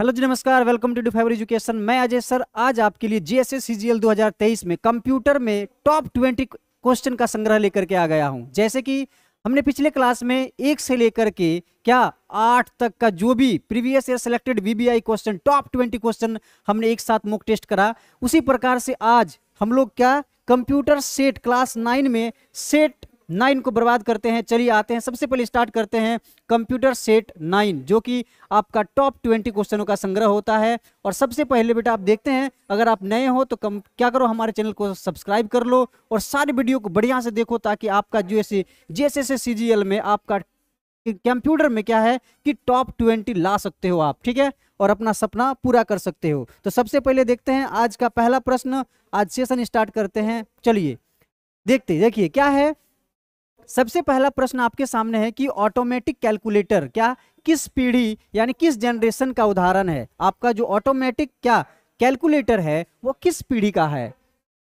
hello जी नमस्कार welcome to डू फाइवर एजुकेशन मैं अजय सर आज आपके लिए जीएसएस सीजीएल 2023 में कंप्यूटर में टॉप 20 क्वेश्चन का संग्रह लेकर के आ गया हूं जैसे कि हमने पिछले क्लास में एक से लेकर के क्या आठ तक का जो भी previous year selected VBI question top 20 question हमने एक साथ मुक टेस्ट करा उसी प्रकार से आज हम लोग क्या कंप्यूटर सेट क्लास नाइन में सेट ना इनको बर्बाद करते हैं चलिए आते हैं सबसे पहले स्टार्ट करते हैं कंप्यूटर सेट नाइन जो कि आपका टॉप ट्वेंटी क्वेश्चनों का संग्रह होता है और सबसे पहले बेटा आप देखते हैं अगर आप नए हो तो कम क्या करो हमारे चैनल को सब्सक्राइब कर लो और सारे वीडियो को बढ़िया से देखो ताकि आपका जो ऐसे जैसे से सी में आपका कंप्यूटर में क्या है कि टॉप ट्वेंटी ला सकते हो आप ठीक है और अपना सपना पूरा कर सकते हो तो सबसे पहले देखते हैं आज का पहला प्रश्न आज सेशन स्टार्ट करते हैं चलिए देखते देखिए क्या है सबसे पहला प्रश्न आपके सामने है कि ऑटोमेटिक कैलकुलेटर क्या किस पीढ़ी यानी किस जनरेशन का उदाहरण है आपका जो ऑटोमेटिक क्या कैलकुलेटर है वो किस पीढ़ी का है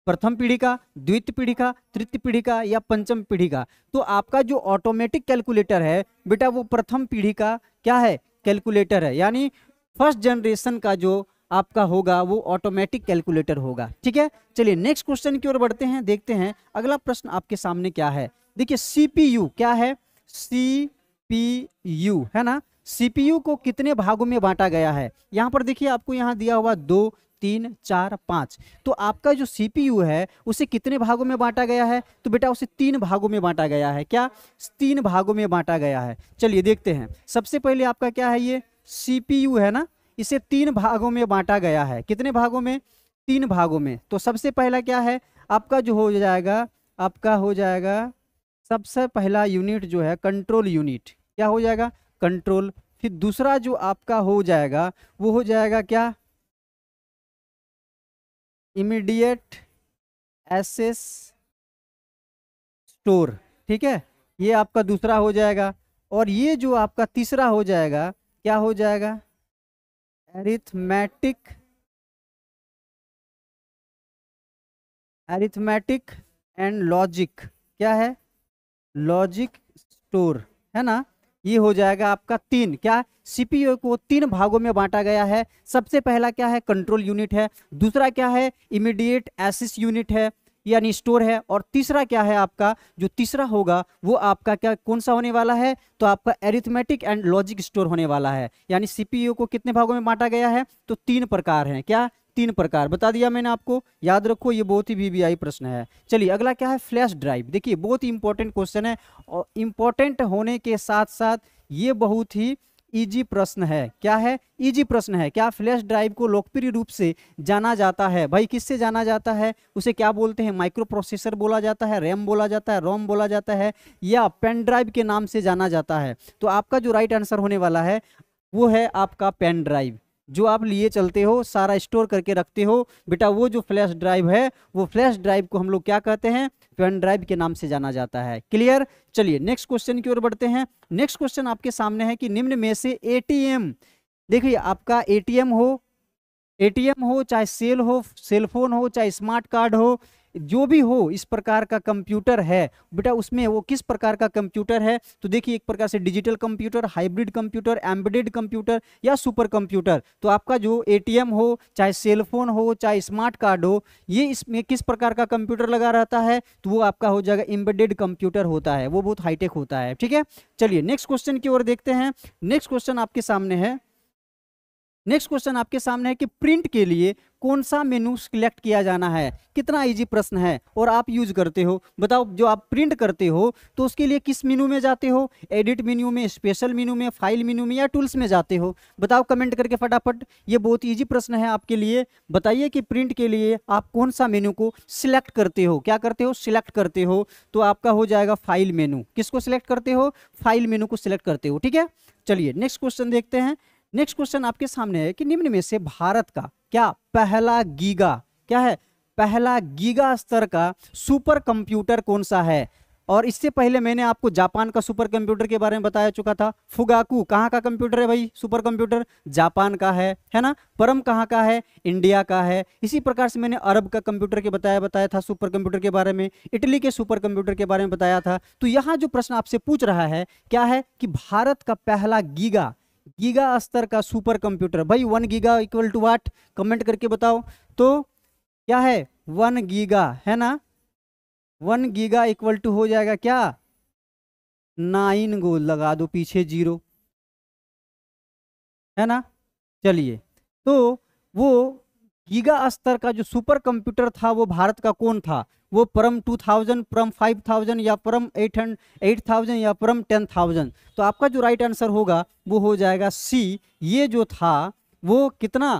प्रथम पीढ़ी का द्वितीय पीढ़ी का तृतीय पीढ़ी का या पंचम पीढ़ी का तो आपका जो ऑटोमेटिक कैलकुलेटर है बेटा वो प्रथम पीढ़ी का क्या है कैलकुलेटर है यानी फर्स्ट जनरेशन का जो आपका होगा वो ऑटोमेटिक कैलकुलेटर होगा ठीक है चलिए नेक्स्ट क्वेश्चन की ओर बढ़ते हैं देखते हैं अगला प्रश्न आपके सामने क्या है देखिए सीपीयू क्या है सीपीयू है ना सीपीयू को कितने भागों में बांटा गया है यहाँ पर देखिए आपको यहाँ दिया हुआ दो तीन चार पाँच तो आपका जो सीपीयू है उसे कितने भागों में बांटा गया है तो बेटा उसे तीन भागों में बांटा गया है क्या तीन भागों में बांटा गया है चलिए देखते हैं सबसे पहले आपका क्या है ये सीपीयू है ना इसे तीन भागों में बांटा गया है कितने भागों में तीन भागों में तो सबसे पहला क्या है आपका जो हो जाएगा आपका हो जाएगा सबसे पहला यूनिट जो है कंट्रोल यूनिट क्या हो जाएगा कंट्रोल फिर दूसरा जो आपका हो जाएगा वो हो जाएगा क्या इमीडिएट एसेस स्टोर ठीक है ये आपका दूसरा हो जाएगा और ये जो आपका तीसरा हो जाएगा क्या हो जाएगा एरिथमेटिक एरिथमेटिक एंड लॉजिक क्या है लॉजिक स्टोर है ना ये हो जाएगा आपका तीन क्या सीपीयू को तीन भागों में बांटा गया है सबसे पहला क्या है कंट्रोल यूनिट है दूसरा क्या है इमीडिएट एसिस यूनिट है यानी स्टोर है और तीसरा क्या है आपका जो तीसरा होगा वो आपका क्या कौन सा होने वाला है तो आपका एरिथमेटिक एंड लॉजिक स्टोर होने वाला है यानी सीपीयू को कितने भागों में बांटा गया है तो तीन प्रकार हैं क्या तीन प्रकार बता दिया मैंने आपको याद रखो ये बहुत ही वीवीआई प्रश्न है चलिए अगला क्या है फ्लैश ड्राइव देखिए बहुत ही इंपॉर्टेंट क्वेश्चन है और इंपॉर्टेंट होने के साथ साथ ये बहुत ही इजी प्रश्न है क्या है इजी प्रश्न है क्या फ्लैश ड्राइव को लोकप्रिय रूप से जाना जाता है भाई किससे जाना जाता है उसे क्या बोलते हैं माइक्रो प्रोसेसर बोला जाता है रैम बोला जाता है रोम बोला जाता है या पेन ड्राइव के नाम से जाना जाता है तो आपका जो राइट आंसर होने वाला है वो है आपका पेन ड्राइव जो आप लिए चलते हो सारा स्टोर करके रखते हो बेटा वो जो फ्लैश ड्राइव है वो फ्लैश ड्राइव को हम लोग क्या कहते हैं पेन ड्राइव के नाम से जाना जाता है क्लियर चलिए नेक्स्ट क्वेश्चन की ओर बढ़ते हैं नेक्स्ट क्वेश्चन आपके सामने है कि निम्न में से ए देखिए आपका ए हो ए हो चाहे सेल हो सेलफोन हो चाहे स्मार्ट कार्ड हो जो भी हो इस प्रकार का कंप्यूटर है बेटा उसमें वो किस प्रकार का कंप्यूटर है तो देखिए एक प्रकार से digital computer hybrid computer embedded computer या सुपर कंप्यूटर तो आपका जो एटीएम हो चाहे सेलफोन हो चाहे स्मार्ट कार्ड हो ये इसमें किस प्रकार का कंप्यूटर लगा रहता है तो वो आपका हो जाएगा एम्बेडेड कंप्यूटर होता है वो बहुत हाईटेक होता है ठीक है चलिए नेक्स्ट क्वेश्चन की ओर देखते हैं नेक्स्ट क्वेश्चन आपके सामने है नेक्स्ट क्वेश्चन आपके सामने है कि प्रिंट के लिए कौन सा मेनू सिलेक्ट किया जाना है कितना इजी प्रश्न है और आप यूज करते हो बताओ जो आप प्रिंट करते हो तो उसके लिए किस मेनू में जाते हो एडिट मेन्यू में स्पेशल मेनू में फाइल मेन्यू में या टूल्स में जाते हो बताओ कमेंट करके फटाफट ये बहुत ईजी प्रश्न है आपके लिए बताइए कि प्रिंट के लिए आप कौन सा मेनू को सिलेक्ट करते हो क्या करते हो सिलेक्ट करते हो तो आपका हो जाएगा फाइल मेनू किसको सिलेक्ट करते हो फाइल मेनू को सिलेक्ट करते हो ठीक है चलिए नेक्स्ट क्वेश्चन देखते हैं नेक्स्ट क्वेश्चन आपके सामने है कि निम्न में से भारत का क्या पहला गीगा क्या है पहला गीगा स्तर का सुपर कंप्यूटर कौन सा है और इससे पहले मैंने आपको जापान का सुपर कंप्यूटर के बारे में बताया चुका था फुगाकू कहाँ का कंप्यूटर है भाई सुपर कंप्यूटर जापान का है है ना परम कहाँ का है इंडिया का है इसी प्रकार से मैंने अरब का कंप्यूटर के बताया बताया था सुपर कंप्यूटर के बारे में इटली के सुपर कंप्यूटर के बारे में बताया था तो यहाँ जो प्रश्न आपसे पूछ रहा है क्या है कि भारत का पहला गीगा गीगा स्तर का सुपर कंप्यूटर भाई one giga equal to what comment करके बताओ तो क्या है वन गीगा है ना वन गीगा इक्वल टू हो जाएगा क्या नाइन गो लगा दो पीछे जीरो है ना चलिए तो वो गीगा स्तर का जो सुपर कंप्यूटर था वो भारत का कौन था वो परम 2000 परम 5000 या परम एट 8000 या परम 10000 तो आपका जो राइट आंसर होगा वो हो जाएगा सी ये जो था वो कितना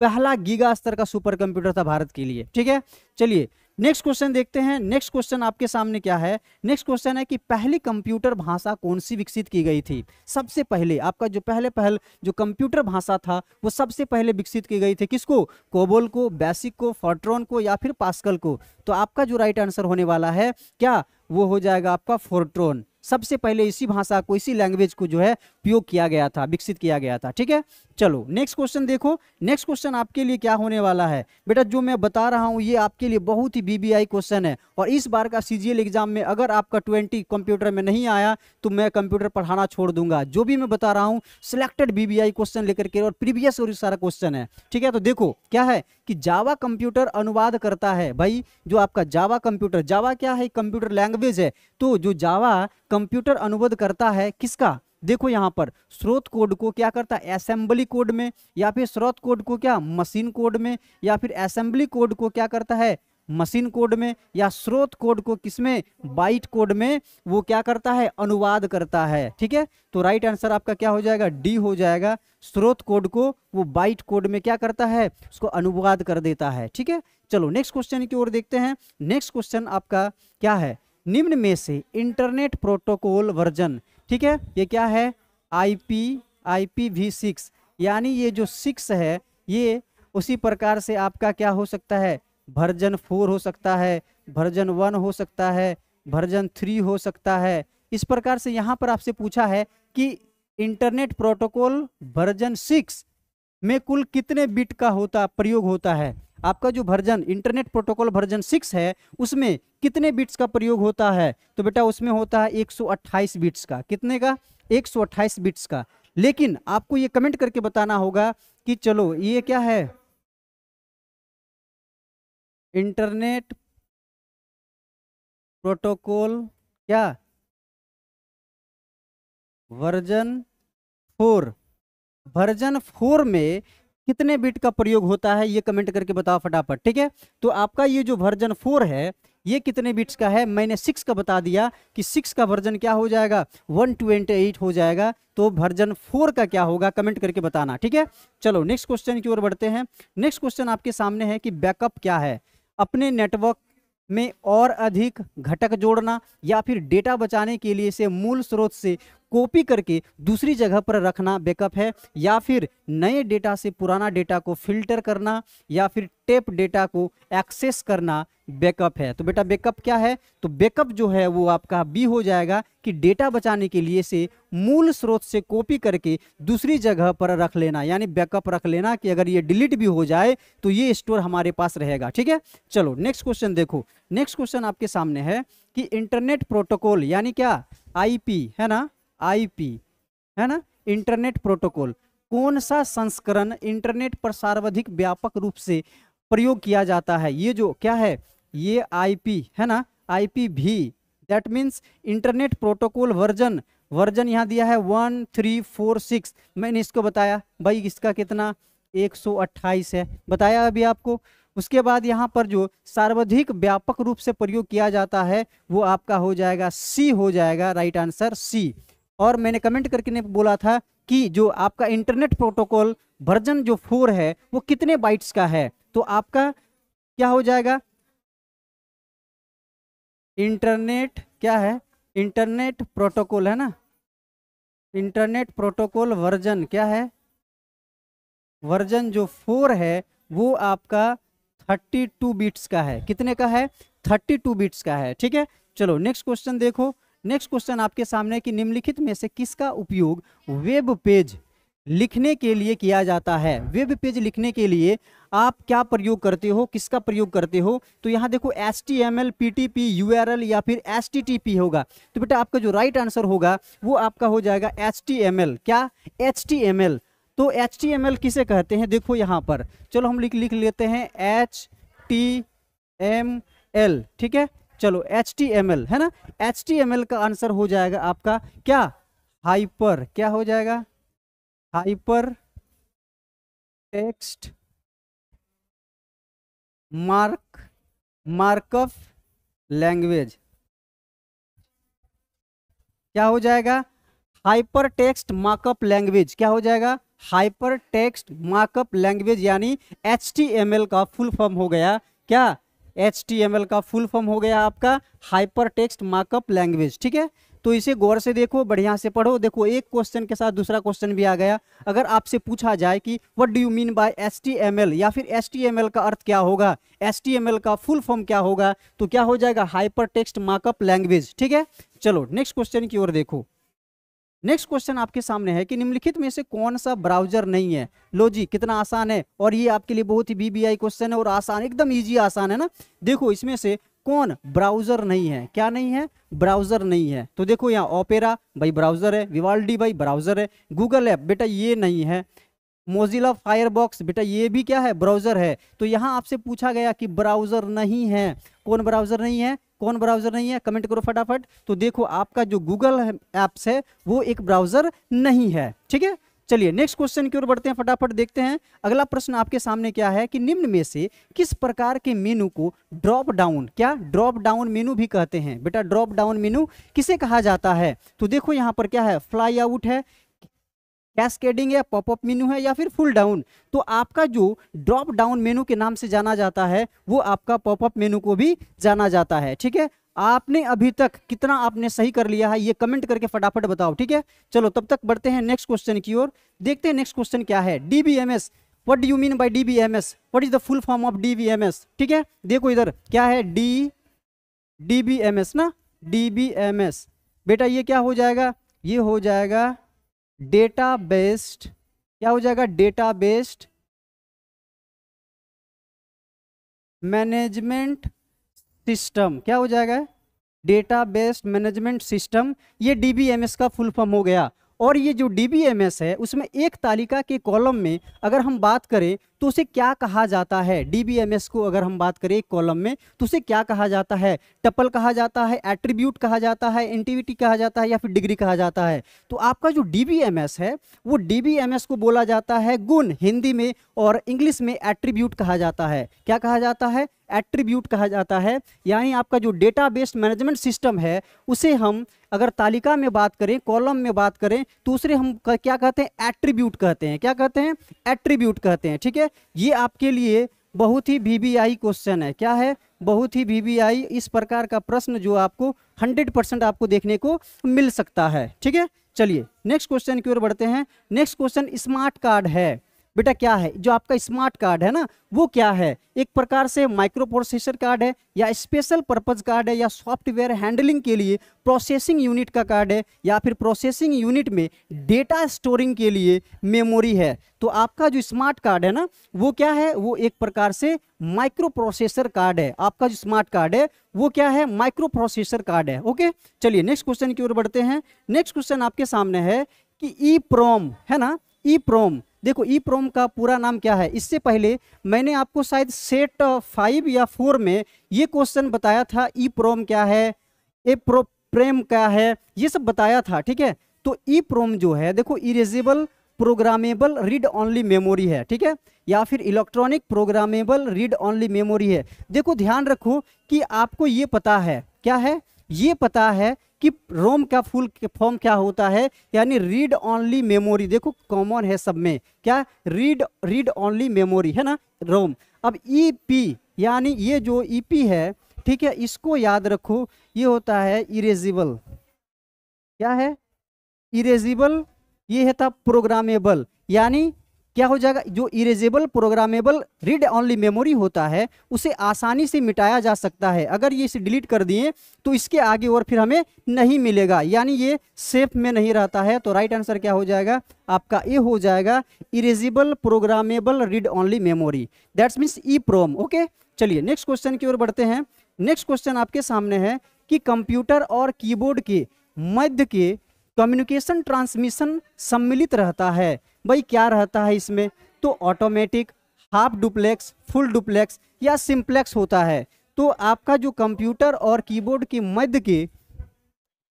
पहला गीगा स्तर का सुपर कंप्यूटर था भारत के लिए ठीक है चलिए नेक्स्ट क्वेश्चन देखते हैं नेक्स्ट क्वेश्चन आपके सामने क्या है नेक्स्ट क्वेश्चन है कि पहली कंप्यूटर भाषा कौन सी विकसित की गई थी सबसे पहले आपका जो पहले पहल जो कंप्यूटर भाषा था वो सबसे पहले विकसित की गई थी किसको कोबोल को बेसिक को फोर्ट्रॉन को या फिर पास्कल को तो आपका जो राइट आंसर होने वाला है क्या वो हो जाएगा आपका फोर्ट्रॉन सबसे पहले इसी भाषा को इसी लैंग्वेज को जो है प्रयोग किया गया था विकसित किया गया था ठीक है चलो नेक्स्ट क्वेश्चन देखो नेक्स्ट क्वेश्चन आपके लिए क्या होने वाला है बेटा जो मैं बता रहा हूँ ये आपके लिए बहुत ही बीबीआई क्वेश्चन है और इस बार का सीजीएल एग्जाम में अगर आपका ट्वेंटी कंप्यूटर में नहीं आया तो मैं कंप्यूटर पढ़ाना छोड़ दूंगा जो भी मैं बता रहा हूँ सिलेक्टेड बीबीआई क्वेश्चन लेकर के और प्रीवियस और सारा क्वेश्चन है ठीक है तो देखो क्या है कि जावा कंप्यूटर अनुवाद करता है भाई जो आपका जावा कंप्यूटर जावा क्या है कंप्यूटर लैंग्वेज है तो जो जावा कंप्यूटर अनुवाद करता है किसका देखो यहाँ पर स्रोत कोड को क्या करता है असेंबली कोड में या फिर स्रोत कोड को क्या मशीन कोड में या फिर असेंबली कोड को क्या करता है मशीन कोड में या स्रोत कोड को किसमें बाइट कोड में वो क्या करता है अनुवाद करता है ठीक है तो राइट आंसर आपका क्या हो जाएगा डी हो जाएगा स्रोत कोड को वो बाइट कोड में क्या करता है उसको अनुवाद कर देता है ठीक है चलो नेक्स्ट क्वेश्चन की ओर देखते हैं नेक्स्ट क्वेश्चन आपका क्या है निम्न में से इंटरनेट प्रोटोकॉल वर्जन ठीक है ये क्या है I P I P V six यानी ये जो सिक्स है ये उसी प्रकार से आपका क्या हो सकता है वर्जन फोर हो सकता है वर्जन वन हो सकता है वर्जन थ्री हो सकता है इस प्रकार से यहाँ पर आपसे पूछा है कि इंटरनेट प्रोटोकॉल वर्जन सिक्स में कुल कितने बिट का होता प्रयोग होता है आपका जो version internet protocol version six है उसमें कितने बिट्स का प्रयोग होता है तो बेटा उसमें होता है एक बिट्स का कितने का एक बिट्स का लेकिन आपको ये कमेंट करके बताना होगा कि चलो ये क्या है इंटरनेट प्रोटोकॉल क्या वर्जन फोर वर्जन फोर में कितने बिट का प्रयोग होता है ये कमेंट करके बताओ फटाफट ठीक है तो आपका ये जो वर्जन फोर है ये कितने बिट्स का है मैंने सिक्स का बता दिया कि सिक्स का वर्जन क्या हो जाएगा वन ट्वेंटी एट हो जाएगा तो वर्जन फोर का क्या होगा कमेंट करके बताना ठीक है चलो नेक्स्ट क्वेश्चन की ओर बढ़ते हैं नेक्स्ट क्वेश्चन आपके सामने है कि बैकअप क्या है अपने नेटवर्क में और अधिक घटक जोड़ना या फिर डेटा बचाने के लिए इसे मूल स्रोत से कॉपी करके दूसरी जगह पर रखना बैकअप है या फिर नए डेटा से पुराना डेटा को फिल्टर करना या फिर टेप डेटा को एक्सेस करना बैकअप है तो बेटा बैकअप क्या है तो बैकअप जो है वो आपका बी हो जाएगा कि डेटा बचाने के लिए से मूल स्रोत से कॉपी करके दूसरी जगह पर रख लेना यानी बैकअप रख लेना कि अगर ये डिलीट भी हो जाए तो ये स्टोर हमारे पास रहेगा ठीक है चलो नेक्स्ट क्वेश्चन देखो नेक्स्ट क्वेश्चन आपके सामने है कि इंटरनेट प्रोटोकॉल यानी क्या आई है ना आई है ना इंटरनेट प्रोटोकॉल कौन सा संस्करण इंटरनेट पर सर्वाधिक व्यापक रूप से प्रयोग किया जाता है ये जो क्या है ये आईपी है ना आईपी भी that means internet protocol version version यहाँ दिया है वन थ्री फोर सिक्स मैंने इसको बताया भाई इसका कितना एक सौ अट्ठाईस है बताया अभी आपको उसके बाद यहाँ पर जो सर्वाधिक व्यापक रूप से प्रयोग किया जाता है वो आपका हो जाएगा सी हो जाएगा राइट आंसर सी और मैंने कमेंट करके ने बोला था कि जो आपका इंटरनेट प्रोटोकॉल वर्जन जो फोर है वो कितने बाइट्स का है तो आपका क्या हो जाएगा इंटरनेट क्या है इंटरनेट प्रोटोकॉल है ना इंटरनेट प्रोटोकॉल वर्जन क्या है वर्जन जो फोर है वो आपका थर्टी टू बीट्स का है कितने का है थर्टी टू बीट्स का है ठीक है चलो नेक्स्ट क्वेश्चन देखो नेक्स्ट क्वेश्चन आपके सामने कि निम्नलिखित में से किसका उपयोग वेब पेज लिखने के लिए किया जाता है वेब पेज लिखने के लिए आप क्या प्रयोग करते हो किसका प्रयोग करते हो तो यहाँ देखो S T M L P T P U R L या फिर एस टी टी पी होगा तो बेटा आपका जो राइट आंसर होगा वो आपका हो जाएगा एच टी एम एल क्या एच टी एम एल तो एच टी एम एल किसे कहते हैं देखो यहाँ पर चलो हम लिख लिख लेते हैं एच टी एम एल ठीक है चलो एच टी एम एल है ना एच टी एम एल का आंसर हो जाएगा आपका क्या हाइपर क्या हो जाएगा hyper text mark markup language क्या हो जाएगा हाइपर टेक्स्ट मार्कअप लैंग्वेज क्या हो जाएगा हाइपर टेक्स्ट मार्कअप लैंग्वेज यानी एच का फुल फॉर्म हो गया क्या एच का फुल फॉर्म हो गया आपका हाइपर टेक्स्ट मार्कअप लैंग्वेज ठीक है तो इसे गौर से देखो बढ़िया से पढ़ो देखो एक क्वेश्चन के साथ दूसरा क्वेश्चन भी आ गया अगर आपसे पूछा जाए कि what do you mean by S या फिर एस का अर्थ क्या होगा एस का फुल फॉर्म क्या होगा तो क्या हो जाएगा हाइपर टेक्स्ट मार्कअप लैंग्वेज ठीक है चलो नेक्स्ट क्वेश्चन की ओर देखो नेक्स्ट क्वेश्चन आपके सामने है कि निम्नलिखित में से कौन सा ब्राउजर नहीं है लो जी कितना आसान है और ये आपके लिए बहुत ही बीबीआई क्वेश्चन है और आसान एकदम इजी आसान है ना देखो इसमें से कौन ब्राउजर नहीं है क्या नहीं है ब्राउजर नहीं है तो देखो यहाँ ओपेरा भाई ब्राउजर है विवाल्डी भाई ब्राउजर है गूगल ऐप बेटा ये नहीं है मोजिला फायरबॉक्स बेटा ये भी क्या है ब्राउजर है तो यहाँ आपसे पूछा गया कि ब्राउजर नहीं है कौन ब्राउजर नहीं है कौन ब्राउजर नहीं है कमेंट करो फटाफट तो देखो आपका जो गूगल ऐप्स है वो एक ब्राउजर नहीं है ठीक है चलिए नेक्स्ट क्वेश्चन की ओर बढ़ते हैं फटाफट देखते हैं अगला प्रश्न आपके सामने क्या है कि निम्न में से किस प्रकार के मेनू को ड्रॉप डाउन क्या ड्रॉप डाउन मेनू भी कहते हैं बेटा ड्रॉप डाउन मेनू किसे कहा जाता है तो देखो यहाँ पर क्या है फ्लाई आउट है कैस्केडिंग है पॉपअप मेनू है या फिर फुल डाउन तो आपका जो ड्रॉप डाउन मेनू के नाम से जाना जाता है वो आपका पॉपअप मेनू को भी जाना जाता है ठीक है आपने अभी तक कितना आपने सही कर लिया है ये कमेंट करके फटाफट बताओ ठीक है चलो तब तक बढ़ते हैं नेक्स्ट क्वेश्चन की ओर देखते हैं नेक्स्ट क्वेश्चन क्या है D S what do you mean M S what is the full form of S ठीक है देखो इधर क्या है D D B M S ना डी बी एम एस बेटा ये क्या हो जाएगा ये हो जाएगा डेटा बेस्ड क्या हो जाएगा डेटा बेस्ड मैनेजमेंट सिस्टम क्या हो जाएगा डेटा बेस्ड मैनेजमेंट सिस्टम ये डीबीएमएस का फुल फॉर्म हो गया और ये जो डी है उसमें एक तालिका के कॉलम में अगर हम बात करें तो उसे क्या कहा जाता है डीबीएमएस को अगर हम बात करें कॉलम में तो उसे क्या कहा जाता है टपल कहा जाता है एट्रीब्यूट कहा जाता है एंटीविटी कहा जाता है या फिर डिग्री कहा जाता है तो आपका जो डीबीएमएस है वो डीबीएमएस को बोला जाता है गुण हिंदी में और इंग्लिश में एट्रीब्यूट कहा जाता है क्या कहा जाता है एट्रीब्यूट कहा जाता है यानी आपका जो डेटा बेस्ड मैनेजमेंट सिस्टम है उसे हम अगर तालिका में बात करें कॉलम में बात करें तो उसे हम क्या कहते हैं एट्रीब्यूट कहते हैं क्या कहते हैं एट्रीब्यूट कहते हैं ठीक है ये आपके लिए बहुत ही वी क्वेश्चन है क्या है बहुत ही वी इस प्रकार का प्रश्न जो आपको 100 परसेंट आपको देखने को मिल सकता है ठीक है चलिए नेक्स्ट क्वेश्चन की ओर बढ़ते हैं नेक्स्ट क्वेश्चन स्मार्ट कार्ड है बेटा क्या है जो आपका स्मार्ट कार्ड है ना वो क्या है एक प्रकार से माइक्रो प्रोसेसर कार्ड है या स्पेशल पर्पज कार्ड है या सॉफ्टवेयर हैंडलिंग के लिए प्रोसेसिंग यूनिट का कार्ड है या फिर प्रोसेसिंग यूनिट में डेटा स्टोरिंग के लिए मेमोरी है तो आपका जो स्मार्ट कार्ड है ना वो क्या है वो एक प्रकार से माइक्रो प्रोसेसर कार्ड है आपका जो स्मार्ट कार्ड है वो क्या है माइक्रो प्रोसेसर कार्ड है ओके चलिए नेक्स्ट क्वेश्चन की ओर बढ़ते हैं नेक्स्ट क्वेश्चन आपके सामने है कि ई प्रोम है ना ई प्रोम देखो ई प्रोम का पूरा नाम क्या है इससे पहले मैंने आपको शायद सेट फाइव या फोर में ये क्वेश्चन बताया था ई प्रोम क्या है ए प्रो प्रेम क्या है ये सब बताया था ठीक है तो ई प्रोम जो है देखो erasable programmable read only memory है ठीक है या फिर electronic programmable read only memory है देखो ध्यान रखो कि आपको ये पता है क्या है ये पता है कि रोम का फुल फॉर्म क्या होता है यानी रीड ऑनली मेमोरी देखो कॉमन है सब में क्या रीड रीड ऑनली मेमोरी है ना रोम अब ई e पी यानी ये जो ई e पी है ठीक है इसको याद रखो ये होता है इरेजिबल क्या है इरेजिबल ये है था प्रोग्रामेबल यानी क्या हो जाएगा जो erasable programmable read only memory होता है उसे आसानी से मिटाया जा सकता है अगर ये इसे डिलीट कर दिए तो इसके आगे और फिर हमें नहीं मिलेगा यानी ये सेफ में नहीं रहता है तो राइट आंसर क्या हो जाएगा आपका ए हो जाएगा erasable programmable read only memory that's means E PROM okay चलिए नेक्स्ट क्वेश्चन की ओर बढ़ते हैं नेक्स्ट क्वेश्चन आपके सामने है कि कंप्यूटर और कीबोर्ड के मध्य के कम्युनिकेशन ट्रांसमिशन सम्मिलित रहता है भाई क्या रहता है इसमें तो automatic half duplex full duplex या सिंप्लेक्स होता है तो आपका जो कंप्यूटर और कीबोर्ड के की मध्य के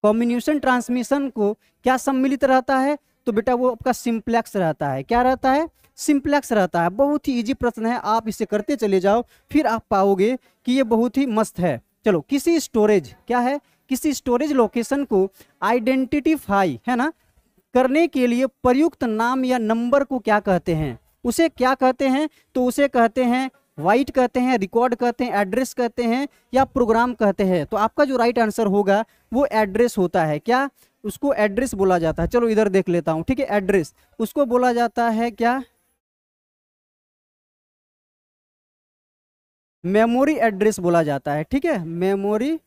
कम्युनिकेशन ट्रांसमिशन को क्या सम्मिलित रहता है तो बेटा वो आपका सिंप्लेक्स रहता है क्या रहता है सिंप्लेक्स रहता है बहुत ही इजी प्रश्न है आप इसे करते चले जाओ फिर आप पाओगे कि ये बहुत ही मस्त है चलो किसी स्टोरेज क्या है किसी स्टोरेज लोकेशन को आइडेंटिटीफाई है ना करने के लिए प्रयुक्त नाम या नंबर को क्या कहते हैं उसे क्या कहते हैं तो उसे कहते हैं वाइट कहते हैं रिकॉर्ड कहते हैं एड्रेस कहते हैं या प्रोग्राम कहते हैं तो आपका जो राइट आंसर होगा वो एड्रेस होता है क्या उसको एड्रेस बोला जाता है चलो इधर देख लेता हूँ ठीक है एड्रेस उसको बोला जाता है क्या मेमोरी एड्रेस बोला जाता है ठीक है मेमोरी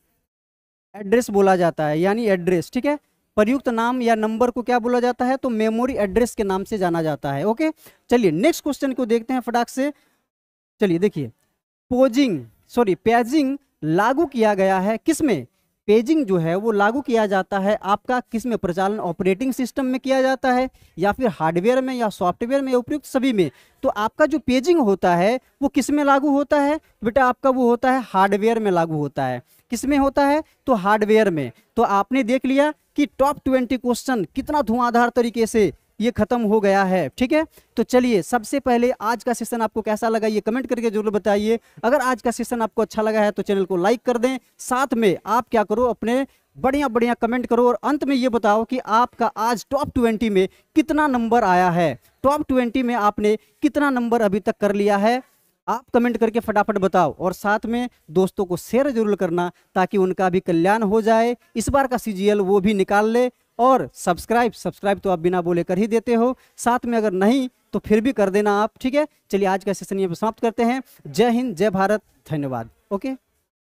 एड्रेस बोला जाता है यानी एड्रेस ठीक है प्रयुक्त नाम या नंबर को क्या बोला जाता है तो मेमोरी एड्रेस के नाम से जाना जाता है ओके चलिए नेक्स्ट क्वेश्चन को देखते हैं फटाक से चलिए देखिए पोजिंग सॉरी पेजिंग लागू किया गया है किसमें पेजिंग जो है वो लागू किया जाता है आपका किस में प्रचालन ऑपरेटिंग सिस्टम में किया जाता है या फिर हार्डवेयर में या सॉफ्टवेयर में उपयुक्त सभी में तो आपका जो पेजिंग होता है वो किस में लागू होता है बेटा आपका वो होता है हार्डवेयर में लागू होता है किस में होता है तो हार्डवेयर में तो आपने देख लिया कि टॉप ट्वेंटी क्वेश्चन कितना धुआंधार तरीके से ये खत्म हो गया है ठीक है तो चलिए सबसे पहले आज का सेशन आपको कैसा लगा ये कमेंट करके जरूर बताइए अगर आज का सेशन आपको अच्छा लगा है तो चैनल को लाइक कर दें साथ में आप क्या करो अपने बढ़िया बढ़िया कमेंट करो और अंत में ये बताओ कि आपका आज टॉप ट्वेंटी में कितना नंबर आया है टॉप ट्वेंटी में आपने कितना नंबर अभी तक कर लिया है आप कमेंट करके फटाफट बताओ और साथ में दोस्तों को शेयर जरूर करना ताकि उनका भी कल्याण हो जाए इस बार का सी वो भी निकाल ले और सब्सक्राइब सब्सक्राइब तो आप बिना बोले कर ही देते हो साथ में अगर नहीं तो फिर भी कर देना आप ठीक है चलिए आज का सेशन ये समाप्त करते हैं जय हिंद जय भारत धन्यवाद ओके